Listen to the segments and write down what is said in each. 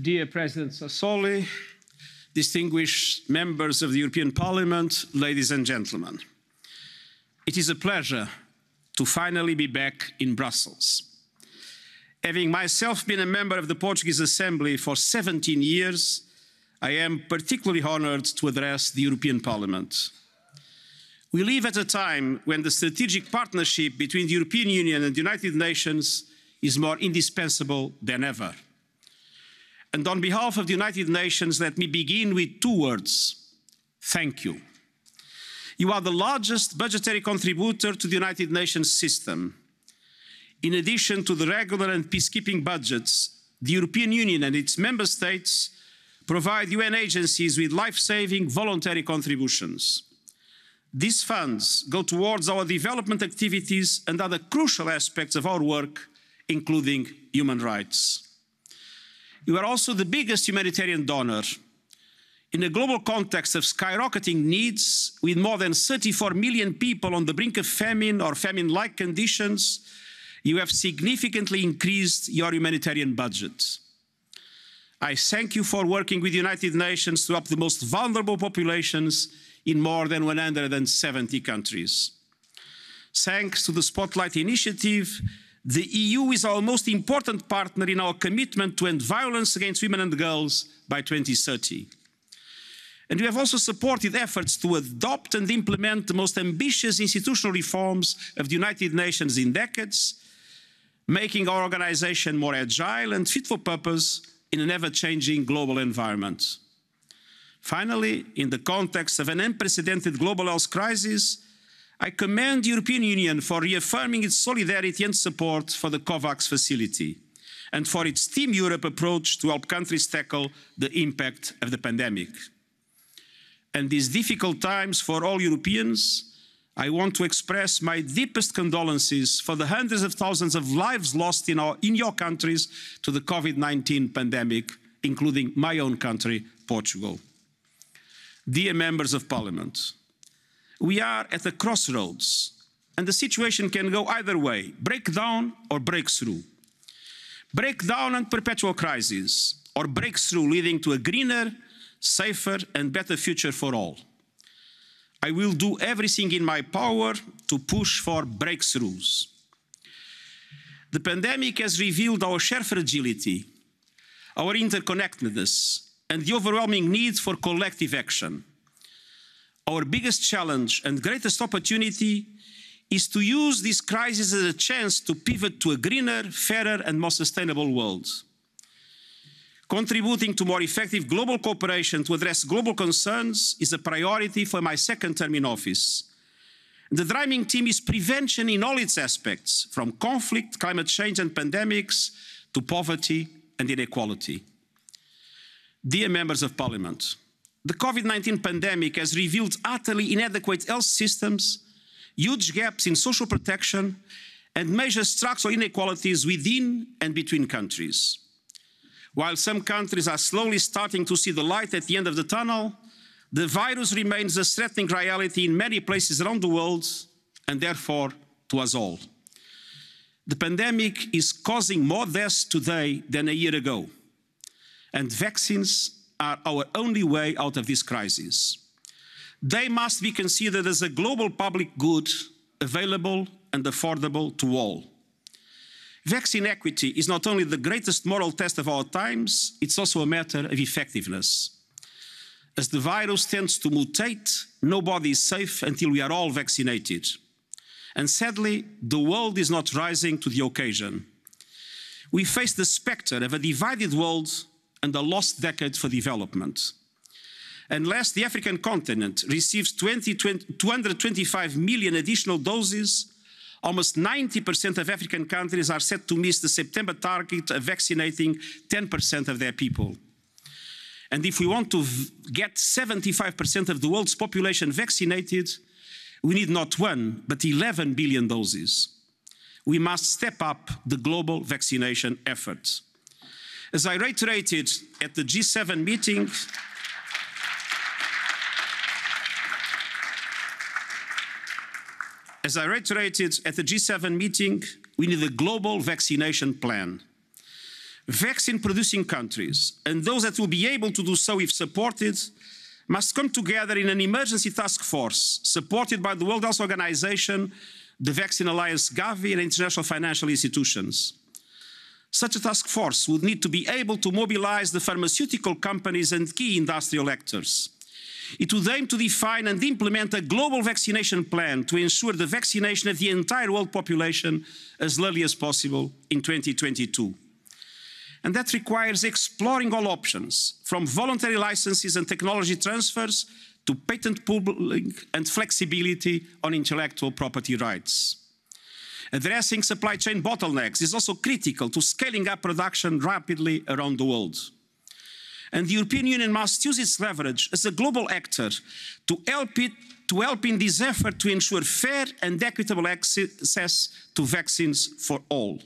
Dear President Sassoli, distinguished members of the European Parliament, ladies and gentlemen, it is a pleasure to finally be back in Brussels. Having myself been a member of the Portuguese Assembly for 17 years, I am particularly honoured to address the European Parliament. We live at a time when the strategic partnership between the European Union and the United Nations is more indispensable than ever. And on behalf of the United Nations, let me begin with two words thank you. You are the largest budgetary contributor to the United Nations system. In addition to the regular and peacekeeping budgets, the European Union and its member states provide UN agencies with life saving voluntary contributions. These funds go towards our development activities and other crucial aspects of our work, including human rights. You are also the biggest humanitarian donor. In a global context of skyrocketing needs, with more than 34 million people on the brink of famine or famine like conditions, you have significantly increased your humanitarian budget. I thank you for working with the United Nations to help the most vulnerable populations in more than 170 countries. Thanks to the Spotlight Initiative, the EU is our most important partner in our commitment to end violence against women and girls by 2030. And we have also supported efforts to adopt and implement the most ambitious institutional reforms of the United Nations in decades, making our organization more agile and fit for purpose in an ever-changing global environment. Finally, in the context of an unprecedented global health crisis, I commend the European Union for reaffirming its solidarity and support for the COVAX facility and for its Team Europe approach to help countries tackle the impact of the pandemic. And these difficult times for all Europeans, I want to express my deepest condolences for the hundreds of thousands of lives lost in, our, in your countries to the COVID-19 pandemic, including my own country, Portugal. Dear members of parliament, we are at a crossroads, and the situation can go either way breakdown or breakthrough. Breakdown and perpetual crisis, or breakthrough leading to a greener, safer, and better future for all. I will do everything in my power to push for breakthroughs. The pandemic has revealed our shared fragility, our interconnectedness, and the overwhelming need for collective action our biggest challenge and greatest opportunity is to use this crisis as a chance to pivot to a greener, fairer, and more sustainable world. Contributing to more effective global cooperation to address global concerns is a priority for my second term in office. The driving team is prevention in all its aspects, from conflict, climate change, and pandemics to poverty and inequality. Dear members of parliament, the COVID 19 pandemic has revealed utterly inadequate health systems, huge gaps in social protection, and major structural inequalities within and between countries. While some countries are slowly starting to see the light at the end of the tunnel, the virus remains a threatening reality in many places around the world and therefore to us all. The pandemic is causing more deaths today than a year ago, and vaccines are our only way out of this crisis. They must be considered as a global public good available and affordable to all. Vaccine equity is not only the greatest moral test of our times, it's also a matter of effectiveness. As the virus tends to mutate, nobody is safe until we are all vaccinated. And sadly, the world is not rising to the occasion. We face the spectre of a divided world and a lost decade for development. Unless the African continent receives 20, 20, 225 million additional doses, almost 90% of African countries are set to miss the September target of vaccinating 10% of their people. And if we want to get 75% of the world's population vaccinated, we need not one, but 11 billion doses. We must step up the global vaccination efforts. As I reiterated at the G7 meeting, as I reiterated at the G7 meeting, we need a global vaccination plan. Vaccine-producing countries and those that will be able to do so if supported must come together in an emergency task force supported by the World Health Organization, the Vaccine Alliance Gavi and international financial institutions. Such a task force would need to be able to mobilize the pharmaceutical companies and key industrial actors. It would aim to define and implement a global vaccination plan to ensure the vaccination of the entire world population as early as possible in 2022. And that requires exploring all options, from voluntary licenses and technology transfers to patent pooling and flexibility on intellectual property rights. Addressing supply chain bottlenecks is also critical to scaling up production rapidly around the world. And the European Union must use its leverage as a global actor to help, it, to help in this effort to ensure fair and equitable access to vaccines for all.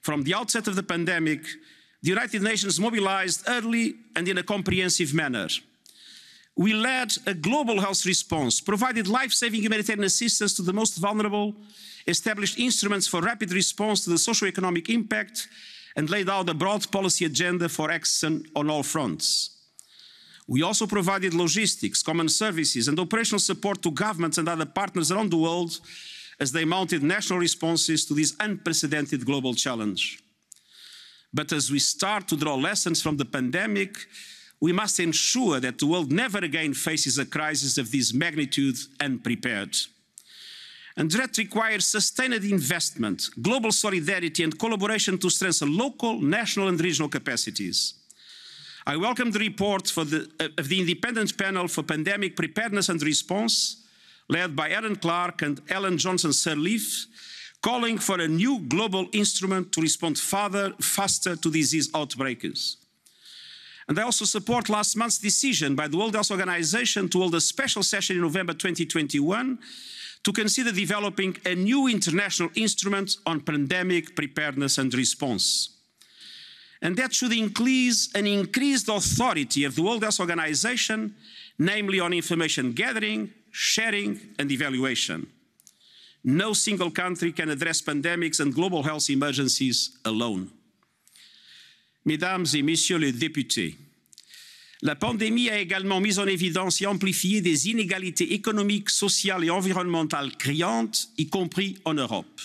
From the outset of the pandemic, the United Nations mobilized early and in a comprehensive manner we led a global health response, provided life saving humanitarian assistance to the most vulnerable, established instruments for rapid response to the socio-economic impact, and laid out a broad policy agenda for action on all fronts. We also provided logistics, common services, and operational support to governments and other partners around the world as they mounted national responses to this unprecedented global challenge. But as we start to draw lessons from the pandemic, we must ensure that the world never again faces a crisis of this magnitude unprepared. And that requires sustained investment, global solidarity, and collaboration to strengthen local, national, and regional capacities. I welcome the report the, uh, of the Independent Panel for Pandemic Preparedness and Response, led by Aaron Clark and Ellen Johnson Sirleaf, calling for a new global instrument to respond farther, faster to disease outbreaks. And they also support last month's decision by the World Health Organization to hold a special session in November 2021 to consider developing a new international instrument on pandemic preparedness and response. And that should increase an increased authority of the World Health Organization, namely on information gathering, sharing, and evaluation. No single country can address pandemics and global health emergencies alone. Mesdames et Messieurs les députés, la pandémie a également mis en évidence et amplifié des inégalités économiques, sociales et environnementales criantes, y compris en Europe.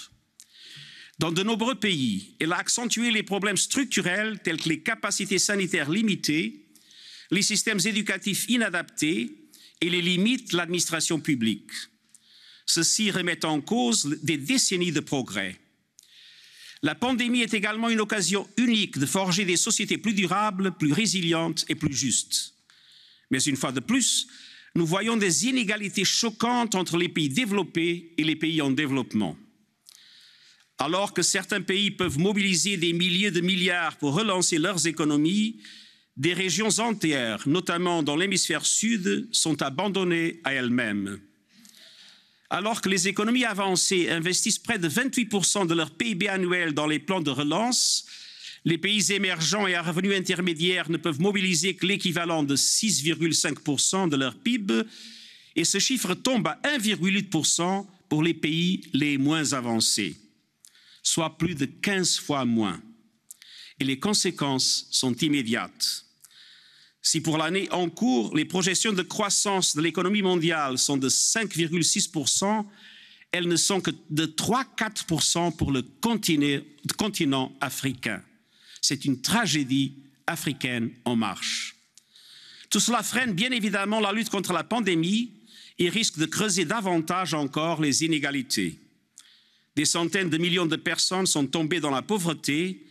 Dans de nombreux pays, elle a accentué les problèmes structurels tels que les capacités sanitaires limitées, les systèmes éducatifs inadaptés et les limites de l'administration publique. Ceci remet en cause des décennies de progrès. La pandémie est également une occasion unique de forger des sociétés plus durables, plus résilientes et plus justes. Mais une fois de plus, nous voyons des inégalités choquantes entre les pays développés et les pays en développement. Alors que certains pays peuvent mobiliser des milliers de milliards pour relancer leurs économies, des régions entières, notamment dans l'hémisphère sud, sont abandonnées à elles-mêmes alors que les économies avancées investissent près de 28% de leur PIB annuel dans les plans de relance, les pays émergents et à revenus intermédiaires ne peuvent mobiliser que l'équivalent de 6,5% de leur PIB, et ce chiffre tombe à 1,8% pour les pays les moins avancés, soit plus de 15 fois moins. Et les conséquences sont immédiates. Si pour l'année en cours, les projections de croissance de l'économie mondiale sont de 5,6%, elles ne sont que de 3-4% pour le continent, continent africain. C'est une tragédie africaine en marche. Tout cela freine bien évidemment la lutte contre la pandémie et risque de creuser davantage encore les inégalités. Des centaines de millions de personnes sont tombées dans la pauvreté,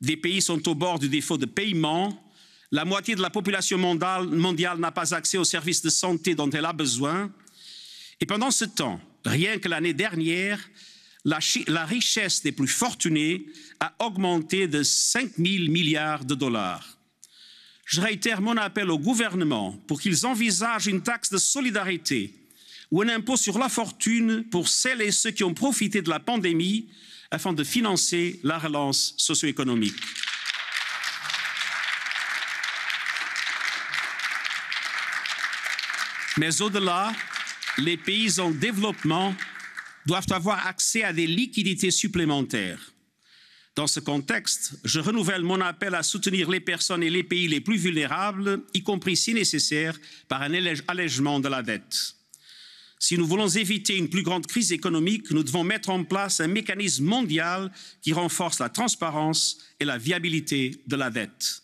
des pays sont au bord du défaut de paiement la moitié de la population mondiale, n'a pas accès aux services de santé dont elle a besoin. Et pendant ce temps, rien que l'année dernière, la, richesse des plus fortunés a augmenté de 5 000 milliards de dollars. Je réitère mon appel au gouvernement pour qu'ils envisagent une taxe de solidarité ou un impôt sur la fortune pour celles et ceux qui ont profité de la pandémie afin de financer la relance socio-économique. Mais au-delà, les pays en développement doivent avoir accès à des liquidités supplémentaires. Dans ce contexte, je renouvelle mon appel à soutenir les personnes et les pays les plus vulnérables, y compris si nécessaire, par un allègement de la dette. Si nous voulons éviter une plus grande crise économique, nous devons mettre en place un mécanisme mondial qui renforce la transparence et la viabilité de la dette.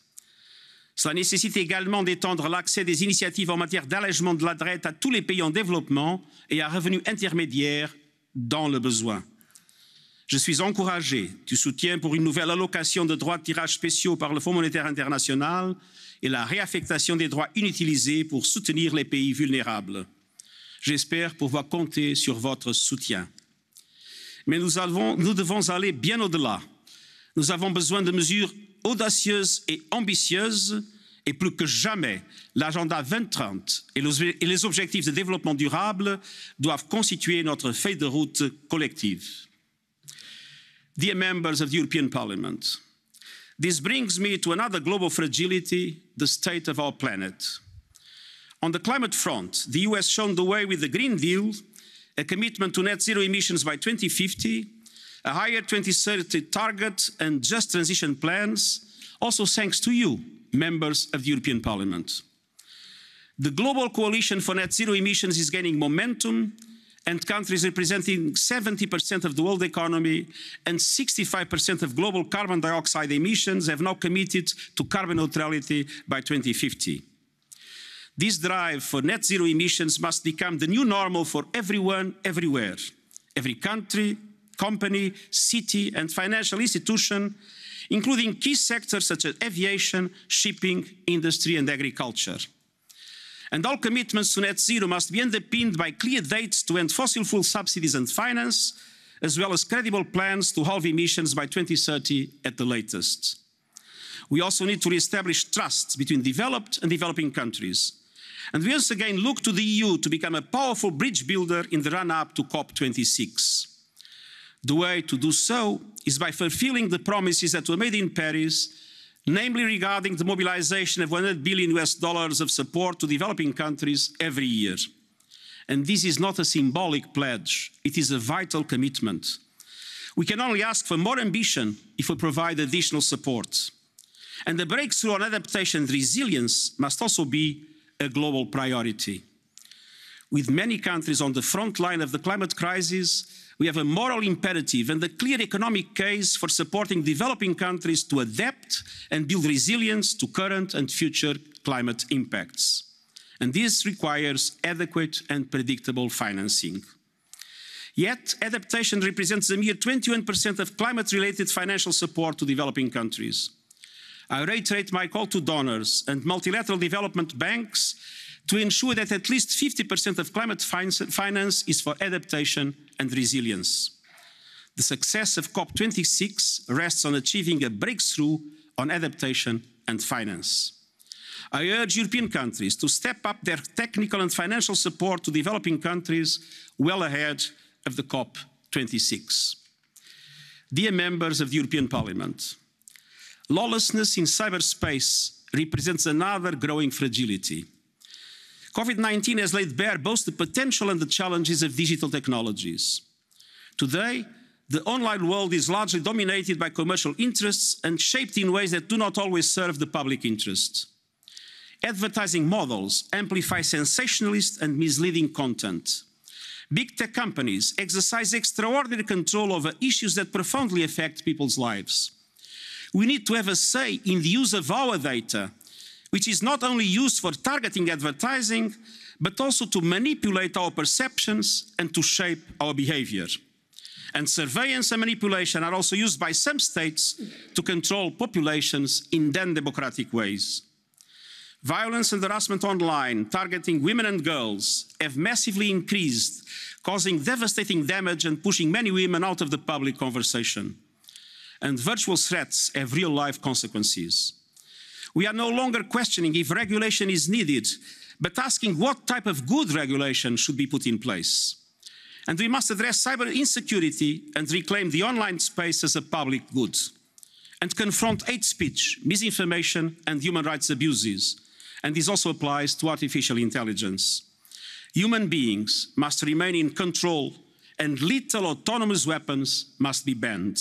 Cela nécessite également d'étendre l'accès des initiatives en matière d'allègement de la dette à tous les pays en développement et à revenus intermédiaires dans le besoin. Je suis encouragé du soutien pour une nouvelle allocation de droits de tirage spéciaux par le Fonds monétaire international et la réaffectation des droits inutilisés pour soutenir les pays vulnérables. J'espère pouvoir compter sur votre soutien. Mais nous, nous devons aller bien au-delà. Nous avons besoin de mesures audacieuse et ambitieuse, et plus que jamais, l'agenda 2030 et les objectifs de développement durable doivent constituer notre feuille de route collective. Dear members of the European Parliament, this brings me to another global fragility, the state of our planet. On the climate front, the US shown the way with the Green Deal, a commitment to net zero emissions by 2050, a higher 2030 target and just transition plans, also thanks to you, members of the European Parliament. The global coalition for net zero emissions is gaining momentum, and countries representing 70% of the world economy and 65% of global carbon dioxide emissions have now committed to carbon neutrality by 2050. This drive for net zero emissions must become the new normal for everyone, everywhere, every country, company, city, and financial institution, including key sectors such as aviation, shipping, industry, and agriculture. And all commitments to net zero must be underpinned by clear dates to end fossil fuel subsidies and finance, as well as credible plans to halve emissions by 2030 at the latest. We also need to re-establish trust between developed and developing countries. And we once again look to the EU to become a powerful bridge builder in the run-up to COP26. The way to do so is by fulfilling the promises that were made in Paris, namely regarding the mobilization of 100 billion US dollars of support to developing countries every year. And this is not a symbolic pledge, it is a vital commitment. We can only ask for more ambition if we provide additional support. And the breakthrough on adaptation and resilience must also be a global priority. With many countries on the front line of the climate crisis, we have a moral imperative and a clear economic case for supporting developing countries to adapt and build resilience to current and future climate impacts. And this requires adequate and predictable financing. Yet, adaptation represents a mere 21% of climate related financial support to developing countries. I reiterate my call to donors and multilateral development banks to ensure that at least 50% of climate finance is for adaptation and resilience. The success of COP26 rests on achieving a breakthrough on adaptation and finance. I urge European countries to step up their technical and financial support to developing countries well ahead of the COP26. Dear members of the European Parliament, lawlessness in cyberspace represents another growing fragility. COVID-19 has laid bare both the potential and the challenges of digital technologies. Today, the online world is largely dominated by commercial interests and shaped in ways that do not always serve the public interest. Advertising models amplify sensationalist and misleading content. Big tech companies exercise extraordinary control over issues that profoundly affect people's lives. We need to have a say in the use of our data which is not only used for targeting advertising, but also to manipulate our perceptions and to shape our behavior. And surveillance and manipulation are also used by some states to control populations in then democratic ways. Violence and harassment online, targeting women and girls, have massively increased, causing devastating damage and pushing many women out of the public conversation. And virtual threats have real life consequences. We are no longer questioning if regulation is needed, but asking what type of good regulation should be put in place. And we must address cyber insecurity and reclaim the online space as a public good, and confront hate speech, misinformation, and human rights abuses. And this also applies to artificial intelligence. Human beings must remain in control, and lethal autonomous weapons must be banned.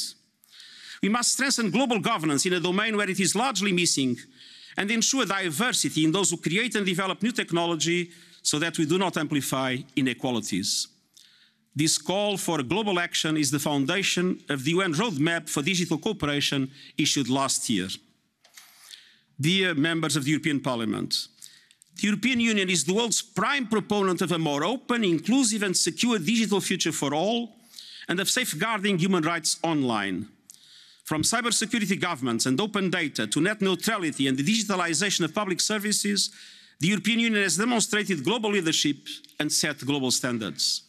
We must strengthen global governance in a domain where it is largely missing and ensure diversity in those who create and develop new technology so that we do not amplify inequalities. This call for global action is the foundation of the UN Roadmap for Digital Cooperation issued last year. Dear members of the European Parliament, the European Union is the world's prime proponent of a more open, inclusive and secure digital future for all and of safeguarding human rights online from cybersecurity governments and open data to net neutrality and the digitalization of public services, the European Union has demonstrated global leadership and set global standards.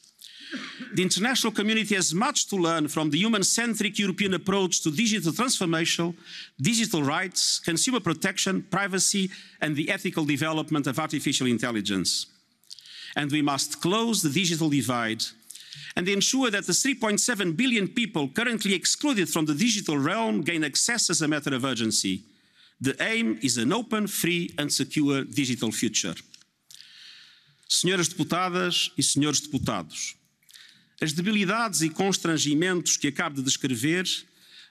The international community has much to learn from the human-centric European approach to digital transformation, digital rights, consumer protection, privacy, and the ethical development of artificial intelligence. And we must close the digital divide and ensure that the 3.7 billion people currently excluded from the digital realm gain access as a matter of urgency. The aim is an open, free and secure digital future. Senhoras deputadas e senhores deputados, as debilidades e constrangimentos que acabo de descrever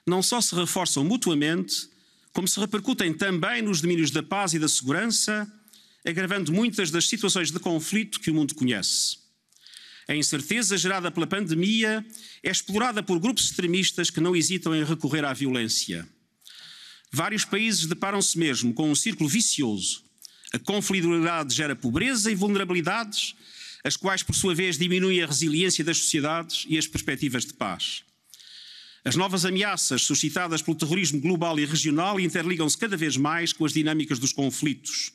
não só se reforçam mutuamente, como se repercutem também nos domínios da paz e da segurança, agravando muitas das situações de conflito que o mundo conhece. A incerteza gerada pela pandemia é explorada por grupos extremistas que não hesitam em recorrer à violência. Vários países deparam-se mesmo com um círculo vicioso. A conflitualidade gera pobreza e vulnerabilidades, as quais, por sua vez, diminuem a resiliência das sociedades e as perspectivas de paz. As novas ameaças suscitadas pelo terrorismo global e regional interligam-se cada vez mais com as dinâmicas dos conflitos.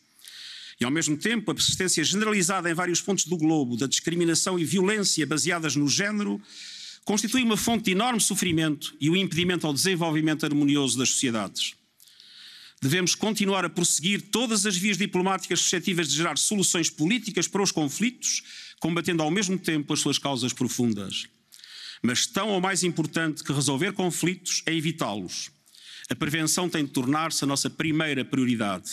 E, ao mesmo tempo, a persistência generalizada em vários pontos do globo da discriminação e violência baseadas no género constitui uma fonte de enorme sofrimento e o um impedimento ao desenvolvimento harmonioso das sociedades. Devemos continuar a prosseguir todas as vias diplomáticas suscetíveis de gerar soluções políticas para os conflitos, combatendo ao mesmo tempo as suas causas profundas. Mas tão ou mais importante que resolver conflitos é evitá-los. A prevenção tem de tornar-se a nossa primeira prioridade.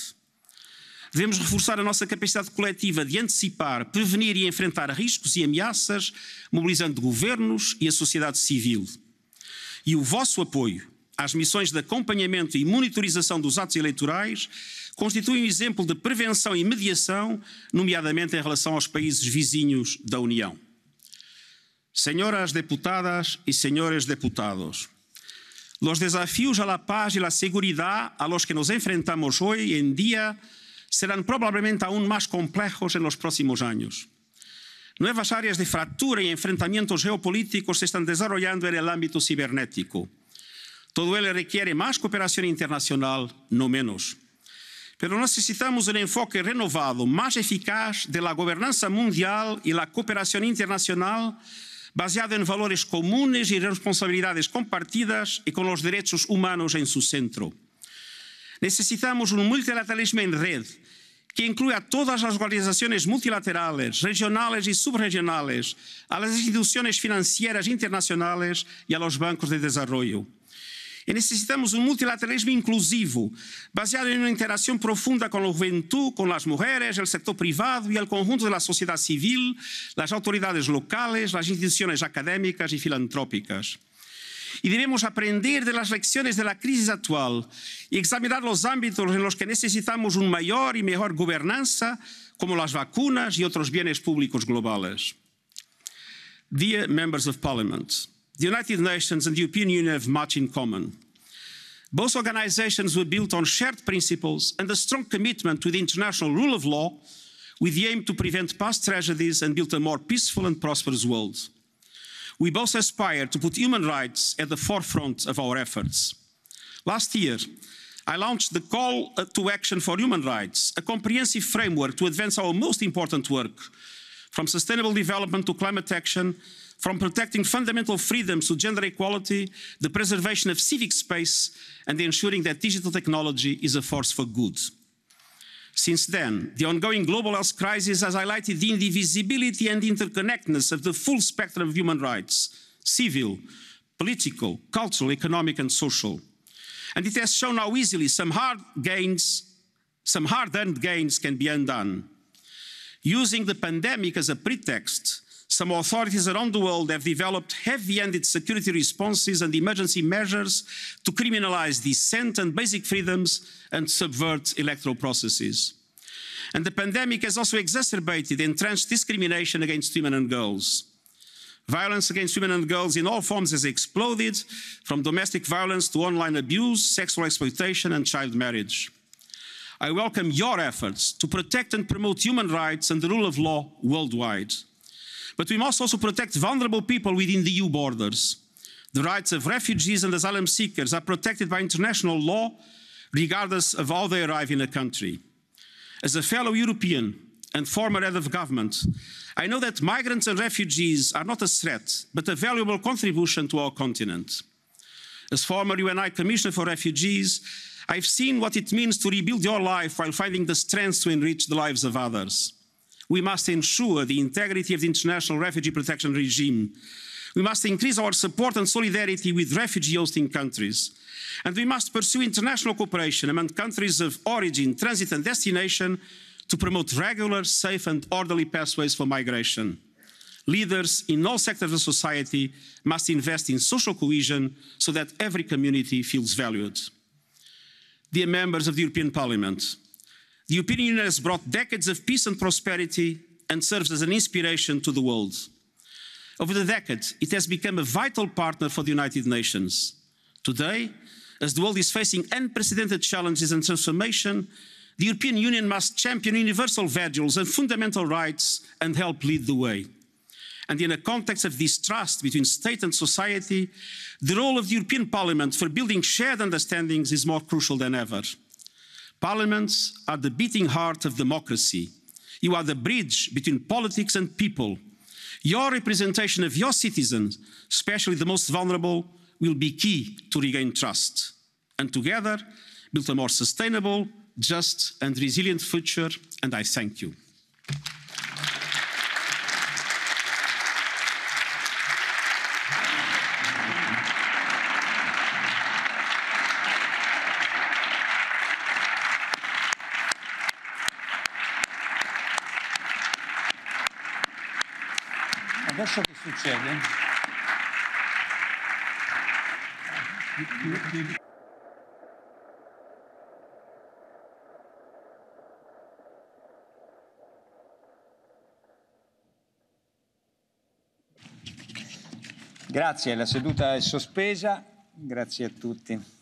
Devemos reforçar a nossa capacidade coletiva de antecipar, prevenir e enfrentar riscos e ameaças, mobilizando governos e a sociedade civil. E o vosso apoio às missões de acompanhamento e monitorização dos atos eleitorais constitui um exemplo de prevenção e mediação, nomeadamente em relação aos países vizinhos da União. Senhoras deputadas e senhores deputados, los desafios a la paz e la seguridad a los que nos enfrentamos hoy en día serán probablemente aún más complejos en los próximos años. Nuevas áreas de fractura y enfrentamientos geopolíticos se están desarrollando en el ámbito cibernético. Todo ello requiere más cooperación internacional, no menos. Pero necesitamos un enfoque renovado, más eficaz de la gobernanza mundial y la cooperación internacional basado en valores comunes y responsabilidades compartidas y con los derechos humanos en su centro. Necesitamos un multilateralismo en red que inclui a todas as organizações multilaterais, regionais e subregionais, às instituições financeiras internacionais e aos bancos de desenvolvimento. E necessitamos um multilateralismo inclusivo, baseado em uma interação profunda com a juventude, com as mulheres, o setor privado e o conjunto da sociedade civil, as autoridades locais, as instituições acadêmicas e filantrópicas. y debemos aprender de las lecciones de la crisis actual y examinar los ámbitos en los que necesitamos una mayor y mejor gobernanza, como las vacunas y otros bienes públicos globales. Dear members of parliament, the United Nations and the European Union have much in common. Both organizations were built on shared principles and a strong commitment to the international rule of law with the aim to prevent past tragedies and build a more peaceful and prosperous world we both aspire to put human rights at the forefront of our efforts. Last year, I launched the Call to Action for Human Rights, a comprehensive framework to advance our most important work, from sustainable development to climate action, from protecting fundamental freedoms to gender equality, the preservation of civic space, and ensuring that digital technology is a force for good. Since then, the ongoing global health crisis has highlighted the indivisibility and interconnectedness of the full spectrum of human rights civil, political, cultural, economic, and social. And it has shown how easily some hard gains, some hard earned gains, can be undone. Using the pandemic as a pretext, some authorities around the world have developed heavy handed security responses and emergency measures to criminalize dissent and basic freedoms and subvert electoral processes. And the pandemic has also exacerbated entrenched discrimination against women and girls. Violence against women and girls in all forms has exploded, from domestic violence to online abuse, sexual exploitation, and child marriage. I welcome your efforts to protect and promote human rights and the rule of law worldwide. But we must also protect vulnerable people within the EU borders. The rights of refugees and asylum seekers are protected by international law, regardless of how they arrive in a country. As a fellow European and former head of government, I know that migrants and refugees are not a threat, but a valuable contribution to our continent. As former UNI Commissioner for Refugees, I've seen what it means to rebuild your life while finding the strength to enrich the lives of others we must ensure the integrity of the international refugee protection regime. We must increase our support and solidarity with refugee hosting countries. And we must pursue international cooperation among countries of origin, transit, and destination to promote regular, safe, and orderly pathways for migration. Leaders in all sectors of society must invest in social cohesion so that every community feels valued. Dear members of the European Parliament, the European Union has brought decades of peace and prosperity and serves as an inspiration to the world. Over the decades, it has become a vital partner for the United Nations. Today, as the world is facing unprecedented challenges and transformation, the European Union must champion universal values and fundamental rights and help lead the way. And in a context of distrust between state and society, the role of the European Parliament for building shared understandings is more crucial than ever. Parliaments are the beating heart of democracy. You are the bridge between politics and people. Your representation of your citizens, especially the most vulnerable, will be key to regain trust and together build a more sustainable, just and resilient future, and I thank you. Succede. Grazie, la seduta è sospesa. Grazie a tutti.